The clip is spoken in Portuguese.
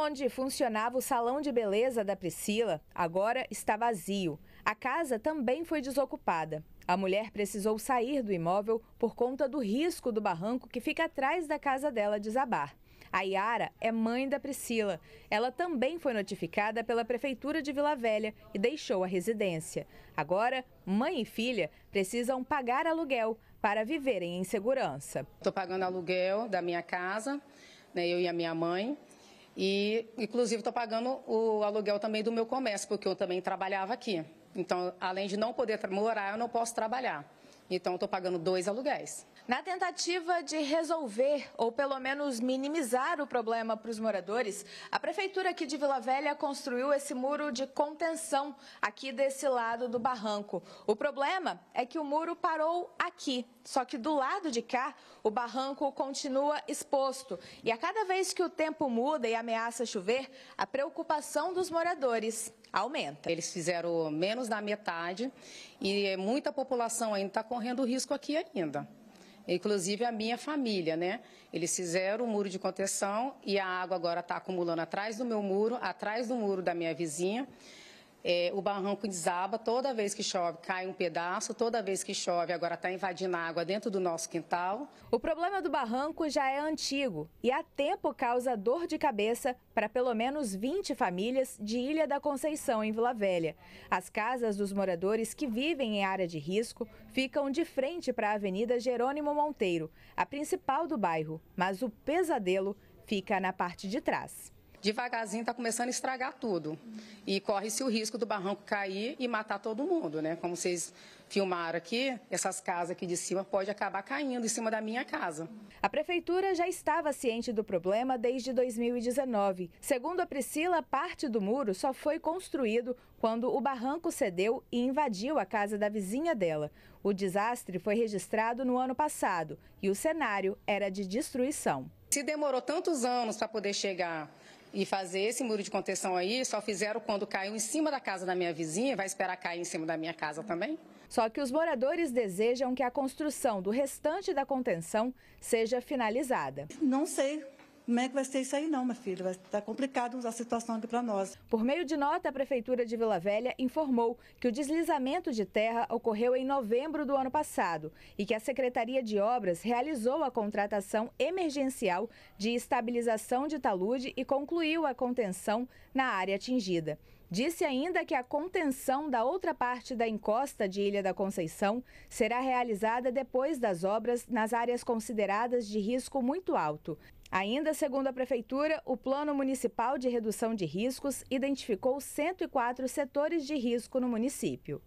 Onde funcionava o salão de beleza da Priscila, agora está vazio. A casa também foi desocupada. A mulher precisou sair do imóvel por conta do risco do barranco que fica atrás da casa dela desabar. A Yara é mãe da Priscila. Ela também foi notificada pela Prefeitura de Vila Velha e deixou a residência. Agora, mãe e filha precisam pagar aluguel para viverem em segurança. Estou pagando aluguel da minha casa, né, eu e a minha mãe. E, inclusive, estou pagando o aluguel também do meu comércio, porque eu também trabalhava aqui. Então, além de não poder morar, eu não posso trabalhar. Então, eu estou pagando dois aluguéis. Na tentativa de resolver ou pelo menos minimizar o problema para os moradores, a prefeitura aqui de Vila Velha construiu esse muro de contenção aqui desse lado do barranco. O problema é que o muro parou aqui, só que do lado de cá o barranco continua exposto. E a cada vez que o tempo muda e ameaça chover, a preocupação dos moradores aumenta. Eles fizeram menos da metade e muita população ainda está correndo risco aqui ainda. Inclusive a minha família, né? Eles fizeram o muro de contenção e a água agora está acumulando atrás do meu muro, atrás do muro da minha vizinha. É, o barranco desaba, toda vez que chove cai um pedaço, toda vez que chove agora está invadindo água dentro do nosso quintal. O problema do barranco já é antigo e há tempo causa dor de cabeça para pelo menos 20 famílias de Ilha da Conceição, em Vila Velha. As casas dos moradores que vivem em área de risco ficam de frente para a Avenida Jerônimo Monteiro, a principal do bairro, mas o pesadelo fica na parte de trás devagarzinho está começando a estragar tudo. E corre-se o risco do barranco cair e matar todo mundo, né? Como vocês filmaram aqui, essas casas aqui de cima pode acabar caindo em cima da minha casa. A prefeitura já estava ciente do problema desde 2019. Segundo a Priscila, parte do muro só foi construído quando o barranco cedeu e invadiu a casa da vizinha dela. O desastre foi registrado no ano passado e o cenário era de destruição. Se demorou tantos anos para poder chegar e fazer esse muro de contenção aí, só fizeram quando caiu em cima da casa da minha vizinha, vai esperar cair em cima da minha casa também? Só que os moradores desejam que a construção do restante da contenção seja finalizada. Não sei como é que vai ser isso aí não, minha filha? Vai estar tá complicado a situação aqui para nós. Por meio de nota, a Prefeitura de Vila Velha informou que o deslizamento de terra ocorreu em novembro do ano passado e que a Secretaria de Obras realizou a contratação emergencial de estabilização de talude e concluiu a contenção na área atingida. Disse ainda que a contenção da outra parte da encosta de Ilha da Conceição será realizada depois das obras nas áreas consideradas de risco muito alto. Ainda segundo a Prefeitura, o Plano Municipal de Redução de Riscos identificou 104 setores de risco no município.